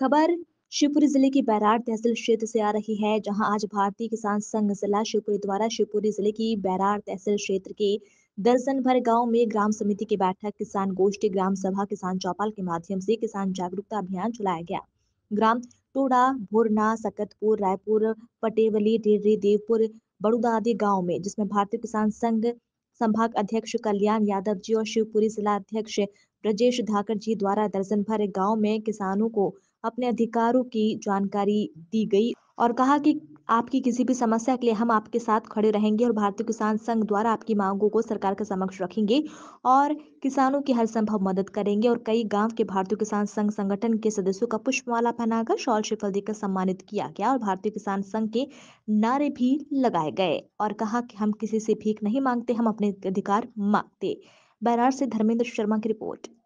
खबर शिवपुरी जिले की बैराड तहसील क्षेत्र से आ रही है जहां आज भारतीय किसान संघ जिला शिवपुरी द्वारा शिवपुरी जिले की बैराड तहसील क्षेत्र के दर्जन भर गांव में ग्राम समिति की बैठक किसान गोष्ठी ग्राम सभा किसान चौपाल के माध्यम से किसान जागरूकता अभियान चलाया गया ग्राम टोड़ा भोरना सकतपुर रायपुर पटेवली टिर्री देवपुर बड़ूदा आदि गाँव में जिसमें भारतीय किसान संघ संभाग अध्यक्ष कल्याण यादव जी और शिवपुरी जिला अध्यक्ष ब्रजेश धाकर जी द्वारा दर्जन भर गाँव में किसानों को अपने अधिकारों की जानकारी दी गई और कहा कि आपकी किसी भी समस्या के लिए हम आपके साथ खड़े रहेंगे और भारतीय किसान संघ द्वारा आपकी मांगों को सरकार के समक्ष रखेंगे और किसानों की हर संभव मदद करेंगे और कई गांव के भारतीय किसान संघ संगठन के सदस्यों का पुष्पमाला पहनाकर शॉल शिफल देकर सम्मानित किया गया और भारतीय किसान संघ के नारे भी लगाए गए और कहा कि हम किसी से भीख नहीं मांगते हम अपने अधिकार मांगते बैरार से धर्मेंद्र शर्मा की रिपोर्ट